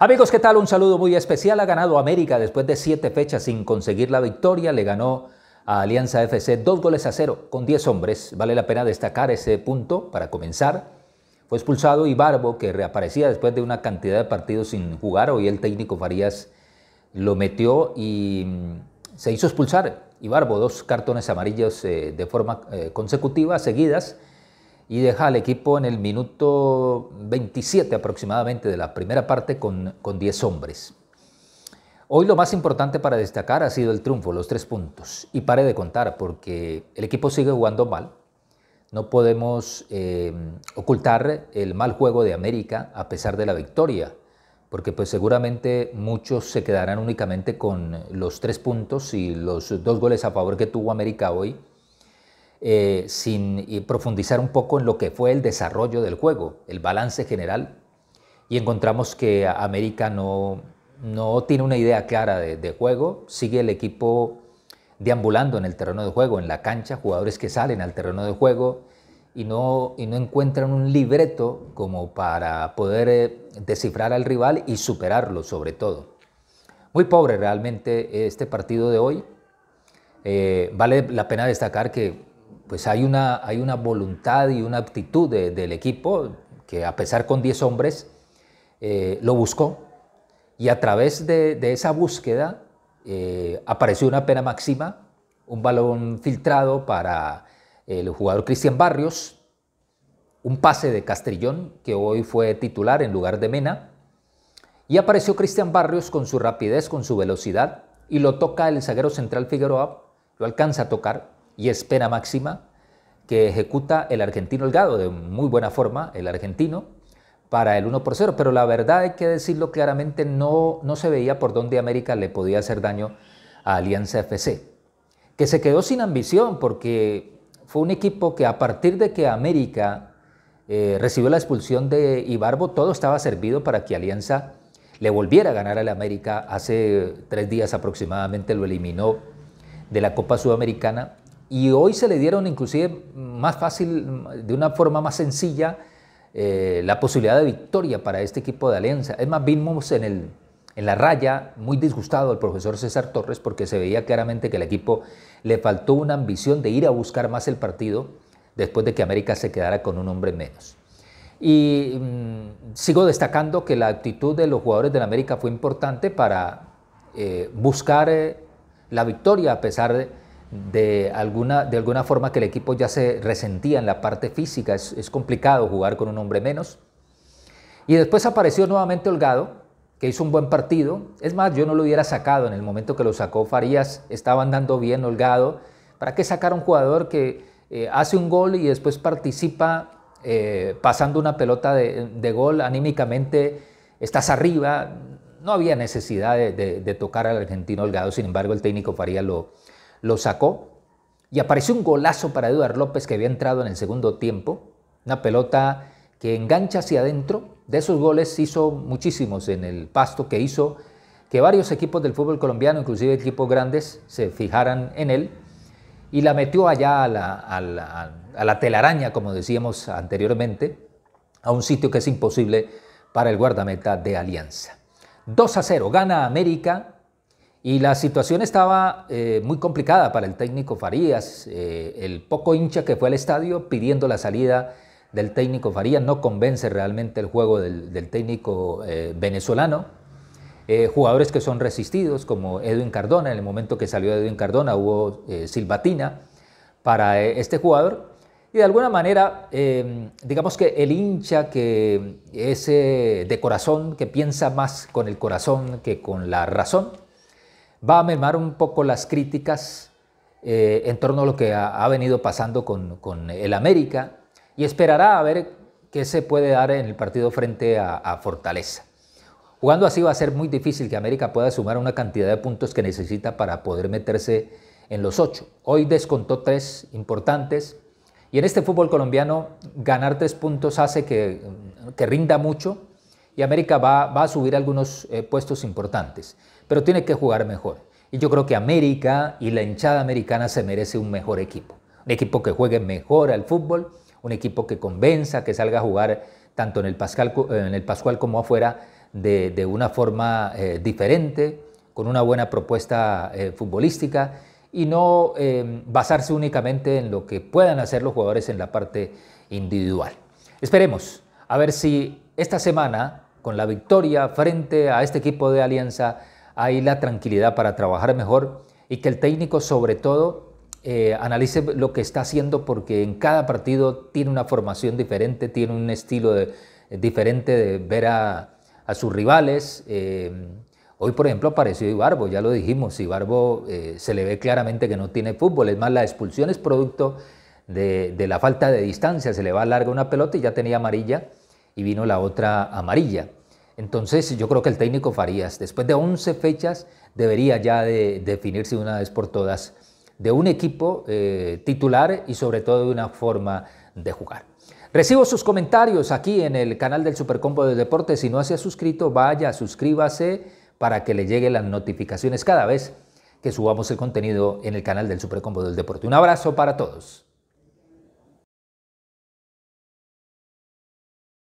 Amigos, ¿qué tal? Un saludo muy especial. Ha ganado América después de siete fechas sin conseguir la victoria. Le ganó a Alianza FC dos goles a cero con diez hombres. Vale la pena destacar ese punto para comenzar. Fue expulsado Ibarbo, que reaparecía después de una cantidad de partidos sin jugar. Hoy el técnico Farías lo metió y mm, se hizo expulsar. Ibarbo, dos cartones amarillos eh, de forma eh, consecutiva, seguidas y deja al equipo en el minuto 27 aproximadamente de la primera parte con, con 10 hombres. Hoy lo más importante para destacar ha sido el triunfo, los tres puntos. Y pare de contar porque el equipo sigue jugando mal. No podemos eh, ocultar el mal juego de América a pesar de la victoria, porque pues seguramente muchos se quedarán únicamente con los tres puntos y los dos goles a favor que tuvo América hoy eh, sin profundizar un poco en lo que fue el desarrollo del juego, el balance general, y encontramos que América no, no tiene una idea clara de, juego, sigue el equipo deambulando en el terreno de juego, en la cancha, jugadores que salen al terreno de juego y no, y no encuentran un libreto como para poder eh, descifrar al rival y superarlo sobre todo. Muy pobre realmente este partido de hoy. Eh, vale la pena destacar que pues hay una, hay una voluntad y una actitud del equipo que a pesar con 10 hombres, eh, lo buscó y a través de, esa búsqueda eh, apareció una pena máxima, un balón filtrado para eh, el jugador Cristian Barrios, un pase de Castrillón, que hoy fue titular en lugar de Mena, y apareció Cristian Barrios con su rapidez, con su velocidad, y lo toca el zaguero central Figueroa, lo alcanza a tocar, y es pena máxima que ejecuta el argentino Holgado de muy buena forma, el argentino, para el 1 por 0. Pero la verdad hay que decirlo claramente, no, no se veía por dónde América le podía hacer daño a Alianza FC, que se quedó sin ambición porque fue un equipo que a partir de que América eh, recibió la expulsión de Ibarbo, todo estaba servido para que Alianza le volviera a ganar al América. Hace tres días aproximadamente lo eliminó de la Copa Sudamericana y hoy se le dieron inclusive más fácil, de una forma más sencilla, eh, la posibilidad de victoria para este equipo de Alianza. Es más, vimos en, el, la raya muy disgustado al profesor César Torres porque se veía claramente que el equipo le faltó una ambición de ir a buscar más el partido después de que América se quedara con un hombre menos. Y mm, sigo destacando que la actitud de los jugadores del América fue importante para eh, buscar eh, la victoria a pesar de de alguna, de alguna forma que el equipo ya se resentía en la parte física, es, complicado jugar con un hombre menos. Y después apareció nuevamente Holgado, que hizo un buen partido. Es más, yo no lo hubiera sacado en el momento que lo sacó Farías, estaba andando bien Holgado. ¿Para qué sacar a un jugador que eh, hace un gol y después participa eh, pasando una pelota de, gol? Anímicamente estás arriba. No había necesidad de, de tocar al argentino Holgado, sin embargo el técnico Farías lo, lo sacó y apareció un golazo para Eduardo López que había entrado en el segundo tiempo. Una pelota que engancha hacia adentro. De esos goles hizo muchísimos en el pasto que hizo que varios equipos del fútbol colombiano, inclusive equipos grandes, se fijaran en él y la metió allá a la, telaraña, como decíamos anteriormente, a un sitio que es imposible para el guardameta de Alianza. 2 a 0, gana América y la situación estaba eh, muy complicada para el técnico Farías, eh, el poco hincha que fue al estadio pidiendo la salida del técnico Farías, no convence realmente el juego del, técnico eh, venezolano. jugadores que son resistidos, como Edwin Cardona, en el momento que salió Edwin Cardona hubo silbatina para este jugador. Y de alguna manera, digamos que el hincha que es de corazón, que piensa más con el corazón que con la razón, va a mermar un poco las críticas eh, en torno a lo que ha, venido pasando con, el América y esperará a ver qué se puede dar en el partido frente a, Fortaleza. Jugando así va a ser muy difícil que América pueda sumar una cantidad de puntos que necesita para poder meterse en los ocho. Hoy descontó tres importantes y en este fútbol colombiano ganar tres puntos hace que rinda mucho y América va, a subir algunos eh, puestos importantes, pero tiene que jugar mejor. Y yo creo que América y la hinchada americana se merece un mejor equipo. Un equipo que juegue mejor al fútbol, un equipo que convenza, que salga a jugar tanto en el, eh, Pascual como afuera de, una forma eh, diferente, con una buena propuesta futbolística y no basarse únicamente en lo que puedan hacer los jugadores en la parte individual. Esperemos a ver si esta semana con la victoria frente a este equipo de Alianza hay la tranquilidad para trabajar mejor y que el técnico sobre todo eh, analice lo que está haciendo porque en cada partido tiene una formación diferente, tiene un estilo diferente de ver a, sus rivales. Eh, hoy, por ejemplo, apareció Ibarbo, ya lo dijimos, Ibarbo eh, se le ve claramente que no tiene fútbol, es más, la expulsión es producto de, la falta de distancia, se le va larga una pelota y ya tenía amarilla y vino la otra amarilla. Entonces yo creo que el técnico Farías, después de 11 fechas, debería ya definirse una vez por todas de un equipo eh, titular y sobre todo de una forma de jugar. Recibo sus comentarios aquí en el canal del Supercombo del Deporte. Si no se ha suscrito, vaya, suscríbase para que le lleguen las notificaciones cada vez que subamos el contenido en el canal del Supercombo del Deporte. Un abrazo para todos.